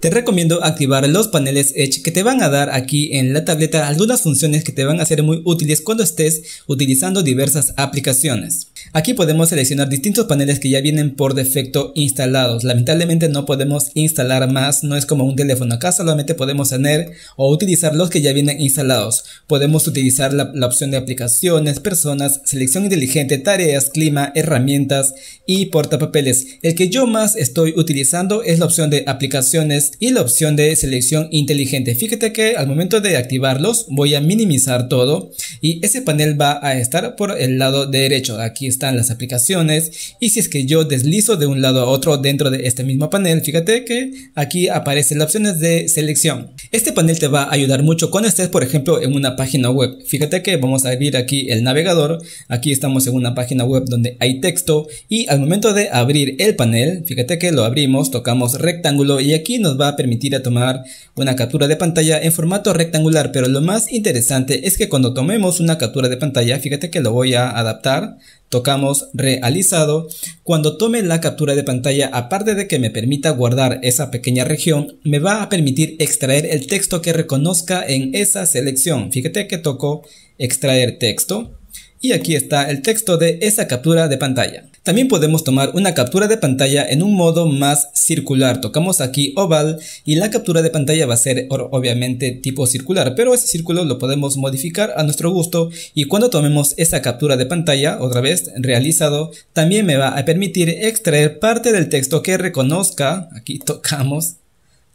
Te recomiendo activar los paneles Edge que te van a dar aquí en la tableta algunas funciones que te van a ser muy útiles cuando estés utilizando diversas aplicaciones. Aquí podemos seleccionar distintos paneles que ya vienen por defecto instalados. Lamentablemente no podemos instalar más, no es como un teléfono. Acá solamente podemos tener o utilizar los que ya vienen instalados. Podemos utilizar la, opción de aplicaciones, personas, selección inteligente, tareas, clima, herramientas y portapapeles. El que yo más estoy utilizando es la opción de aplicaciones y la opción de selección inteligente. Fíjate que al momento de activarlos voy a minimizar todo y ese panel va a estar por el lado derecho. Aquí están las aplicaciones y si es que yo deslizo de un lado a otro dentro de este mismo panel, fíjate que aquí aparecen las opciones de selección. Este panel te va a ayudar mucho con estés por ejemplo en una página web. Fíjate que vamos a abrir aquí el navegador. Aquí estamos en una página web donde hay texto y al momento de abrir el panel, fíjate que lo abrimos, tocamos rectángulo y aquí nos va a permitir a tomar una captura de pantalla en formato rectangular, pero lo más interesante es que cuando tomemos una captura de pantalla, fíjate que lo voy a adaptar, tocamos realizado, cuando tome la captura de pantalla, aparte de que me permita guardar esa pequeña región, me va a permitir extraer el texto que reconozca en esa selección. Fíjate que toco extraer texto y aquí está el texto de esa captura de pantalla. También podemos tomar una captura de pantalla en un modo más circular. Tocamos aquí oval y la captura de pantalla va a ser obviamente tipo circular, pero ese círculo lo podemos modificar a nuestro gusto y cuando tomemos esa captura de pantalla, otra vez realizado, también me va a permitir extraer parte del texto que reconozca, aquí tocamos,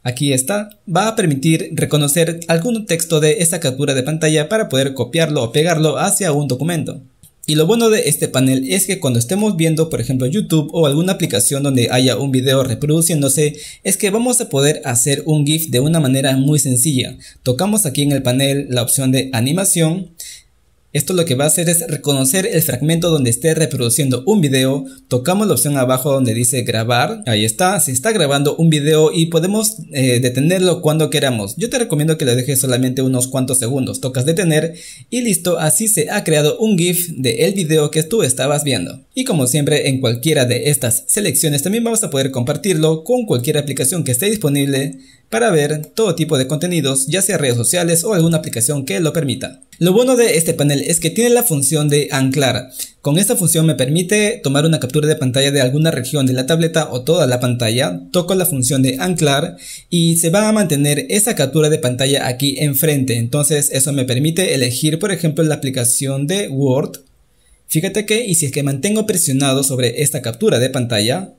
Aquí está, va a permitir reconocer algún texto de esa captura de pantalla para poder copiarlo o pegarlo hacia un documento. Y lo bueno de este panel es que cuando estemos viendo por ejemplo YouTube o alguna aplicación donde haya un video reproduciéndose es que vamos a poder hacer un GIF de una manera muy sencilla. Tocamos aquí en el panel la opción de animación esto lo que va a hacer es reconocer el fragmento donde esté reproduciendo un video, tocamos la opción abajo donde dice grabar, ahí está, se está grabando un video y podemos eh, detenerlo cuando queramos. Yo te recomiendo que lo dejes solamente unos cuantos segundos, tocas detener y listo, así se ha creado un GIF del el video que tú estabas viendo. Y como siempre en cualquiera de estas selecciones también vamos a poder compartirlo con cualquier aplicación que esté disponible para ver todo tipo de contenidos, ya sea redes sociales o alguna aplicación que lo permita. Lo bueno de este panel es que tiene la función de anclar. Con esta función me permite tomar una captura de pantalla de alguna región de la tableta o toda la pantalla, toco la función de anclar y se va a mantener esa captura de pantalla aquí enfrente, entonces eso me permite elegir por ejemplo la aplicación de Word Fíjate que, y si es que mantengo presionado sobre esta captura de pantalla,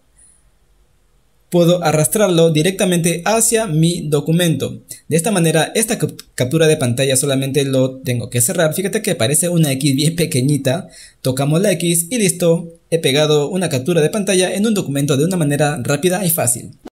puedo arrastrarlo directamente hacia mi documento. De esta manera, esta captura de pantalla solamente lo tengo que cerrar. Fíjate que aparece una X bien pequeñita. Tocamos la X y listo. He pegado una captura de pantalla en un documento de una manera rápida y fácil.